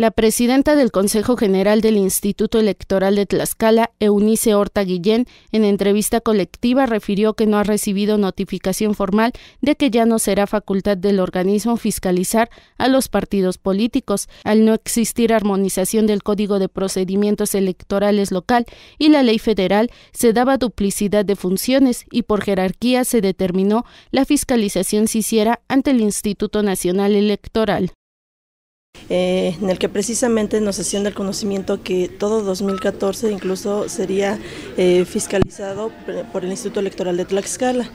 La presidenta del Consejo General del Instituto Electoral de Tlaxcala, Eunice Horta Guillén, en entrevista colectiva refirió que no ha recibido notificación formal de que ya no será facultad del organismo fiscalizar a los partidos políticos, al no existir armonización del Código de Procedimientos Electorales local y la ley federal, se daba duplicidad de funciones y por jerarquía se determinó la fiscalización se hiciera ante el Instituto Nacional Electoral. Eh, en el que precisamente nos hacían el conocimiento que todo 2014 incluso sería eh, fiscalizado eh, por el Instituto Electoral de Tlaxcala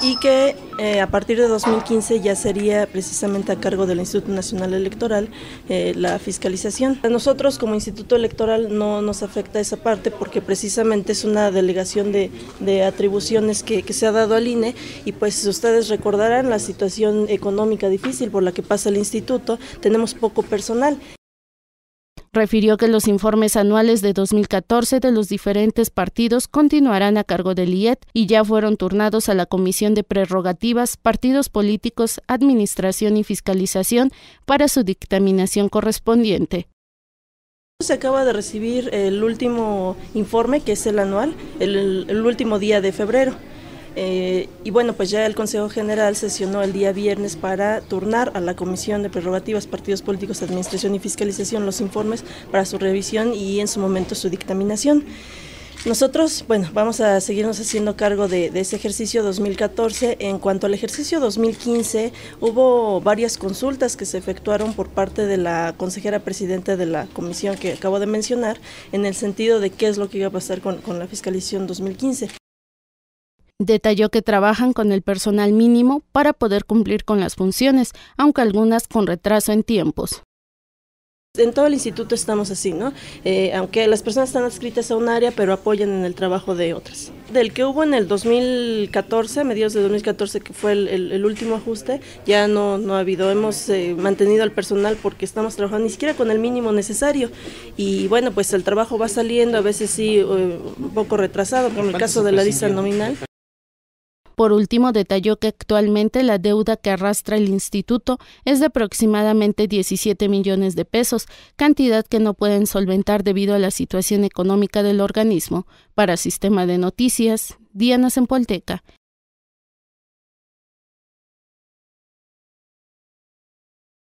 y que eh, a partir de 2015 ya sería precisamente a cargo del Instituto Nacional Electoral eh, la fiscalización. A nosotros como Instituto Electoral no nos afecta esa parte porque precisamente es una delegación de, atribuciones que, se ha dado al INE y pues ustedes recordarán la situación económica difícil por la que pasa el instituto, tenemos poco personal Refirió que los informes anuales de 2014 de los diferentes partidos continuarán a cargo del IET y ya fueron turnados a la Comisión de Prerrogativas, Partidos Políticos, Administración y Fiscalización para su dictaminación correspondiente. Se acaba de recibir el último informe, que es el anual, el, último día de febrero. Eh, y bueno, pues ya el Consejo General sesionó el día viernes para turnar a la Comisión de Prerrogativas, Partidos Políticos, Administración y Fiscalización los informes para su revisión y en su momento su dictaminación. Nosotros, bueno, vamos a seguirnos haciendo cargo de, ese ejercicio 2014. En cuanto al ejercicio 2015, hubo varias consultas que se efectuaron por parte de la consejera presidenta de la comisión que acabo de mencionar, en el sentido de qué es lo que iba a pasar con, con la fiscalización 2015. Detalló que trabajan con el personal mínimo para poder cumplir con las funciones, aunque algunas con retraso en tiempos en todo el instituto estamos así, ¿no? Eh, aunque las personas están adscritas a un área, pero apoyan en el trabajo de otras. Del que hubo en el 2014, mediados de 2014, que fue el, último ajuste, ya no, no ha habido. Hemos eh, mantenido al personal porque estamos trabajando ni siquiera con el mínimo necesario. Y bueno, pues el trabajo va saliendo, a veces sí, eh, un poco retrasado, como el caso de la lista nominal. Por último, detalló que actualmente la deuda que arrastra el instituto es de aproximadamente 17 millones de pesos, cantidad que no pueden solventar debido a la situación económica del organismo. Para Sistema de Noticias, Diana Sempolteca,